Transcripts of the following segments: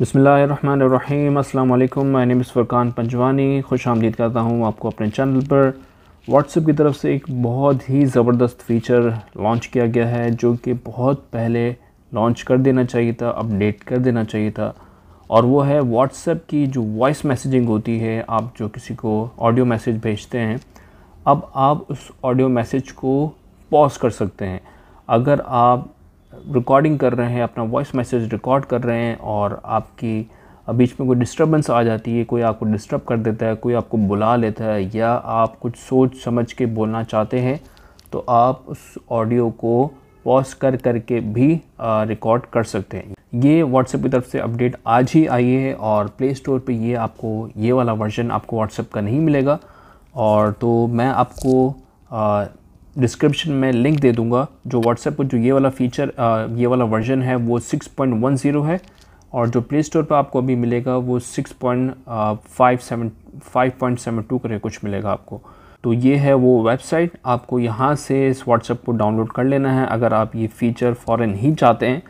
बसमीम अल्लाम my name इस फरकान पंजवानी खुश आमदीद करता हूँ आपको अपने चैनल पर व्हाट्सअप की तरफ से एक बहुत ही ज़बरदस्त फ़ीचर लॉन्च किया गया है जो कि बहुत पहले लॉन्च कर देना चाहिए था अपडेट कर देना चाहिए था और वो है व्हाट्सएप की जो वॉइस मैसेजिंग होती है आप जो किसी को ऑडियो मैसेज भेजते हैं अब आप उस ऑडियो मैसेज को पॉज कर सकते हैं अगर आप रिकॉर्डिंग कर रहे हैं अपना वॉइस मैसेज रिकॉर्ड कर रहे हैं और आपकी बीच में कोई डिस्टर्बेंस आ जाती है कोई आपको डिस्टर्ब कर देता है कोई आपको बुला लेता है या आप कुछ सोच समझ के बोलना चाहते हैं तो आप उस ऑडियो को पॉज कर करके भी रिकॉर्ड कर सकते हैं ये व्हाट्सएप की तरफ से अपडेट आज ही आई है और प्ले स्टोर पर ये आपको ये वाला वर्जन आपको व्हाट्सएप का नहीं मिलेगा और तो मैं आपको डिस्क्रिप्शन में लिंक दे दूंगा जो व्हाट्सएप पर जो ये वाला फीचर ये वाला वर्जन है वो 6.10 है और जो प्ले स्टोर पर आपको अभी मिलेगा वो 6.57 टू करके कुछ मिलेगा आपको तो ये है वो वेबसाइट आपको यहाँ से इस व्हाट्सएप को डाउनलोड कर लेना है अगर आप ये फ़ीचर फ़ौरन ही चाहते हैं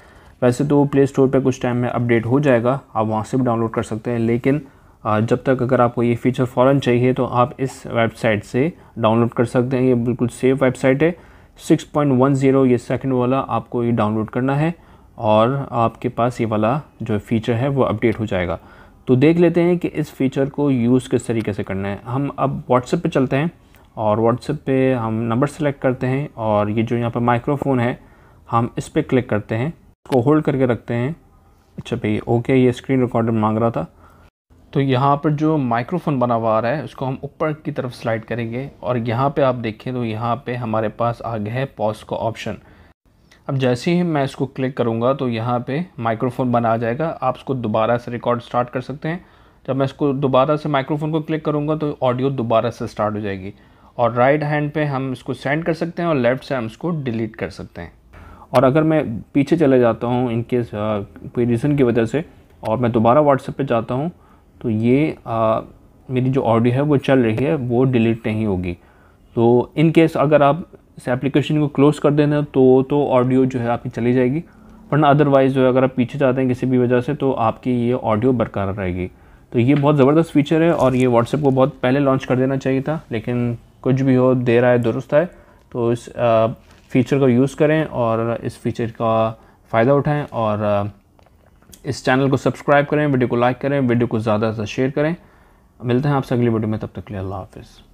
वैसे तो प्ले स्टोर पर कुछ टाइम में अपडेट हो जाएगा आप वहाँ से भी डाउनलोड कर सकते हैं लेकिन जब तक अगर आपको ये फ़ीचर फ़ौर चाहिए तो आप इस वेबसाइट से डाउनलोड कर सकते हैं ये बिल्कुल सेफ़ वेबसाइट है 6.10 ये सेकंड वाला आपको ये डाउनलोड करना है और आपके पास ये वाला जो फ़ीचर है वो अपडेट हो जाएगा तो देख लेते हैं कि इस फ़ीचर को यूज़ किस तरीके से करना है हम अब व्हाट्सएप पे चलते हैं और व्हाट्सएप पे हम नंबर सेलेक्ट करते हैं और ये जो यहाँ पर माइक्रोफोन है हम इस पर क्लिक करते हैं इसको होल्ड करके रखते हैं अच्छा भाई ओके ये स्क्रीन रिकॉर्डर मांग रहा था तो यहाँ पर जो माइक्रोफोन बना हुआ आ रहा है उसको हम ऊपर की तरफ स्लाइड करेंगे और यहाँ पे आप देखें तो यहाँ पे हमारे पास आ गया है पॉज का ऑप्शन अब जैसे ही मैं इसको क्लिक करूँगा तो यहाँ पे माइक्रोफोन बना आ जाएगा आप इसको दोबारा से रिकॉर्ड स्टार्ट कर सकते हैं जब मैं इसको दोबारा से माइक्रोफोन को क्लिक करूँगा तो ऑडियो दोबारा से स्टार्ट हो जाएगी और राइट हैंड पर हम इसको सेंड कर सकते हैं और लेफ़्ट से हम इसको डिलीट कर सकते हैं और अगर मैं पीछे चले जाता हूँ इनके कोई रीज़न की वजह से और मैं दोबारा व्हाट्सएप पर जाता हूँ तो ये आ, मेरी जो ऑडियो है वो चल रही है वो डिलीट नहीं होगी तो इन केस अगर आप इस एप्लीकेशन को क्लोज़ कर देना तो तो ऑडियो जो है आपकी चली जाएगी वरना अदरवाइज़ जो है अगर आप पीछे जाते हैं किसी भी वजह से तो आपकी ये ऑडियो बरकरार रहेगी तो ये बहुत ज़बरदस्त फीचर है और ये व्हाट्सएप को बहुत पहले लॉन्च कर देना चाहिए था लेकिन कुछ भी हो देर आए दुरुस्त आए तो इस फ़ीचर को यूज़ करें और इस फीचर का फ़ायदा उठाएँ और इस चैनल को सब्सक्राइब करें वीडियो को लाइक करें वीडियो को ज़्यादा से शेयर करें मिलते हैं आपसे अगली वीडियो में तब तक के लिए अल्लाह हाफिज़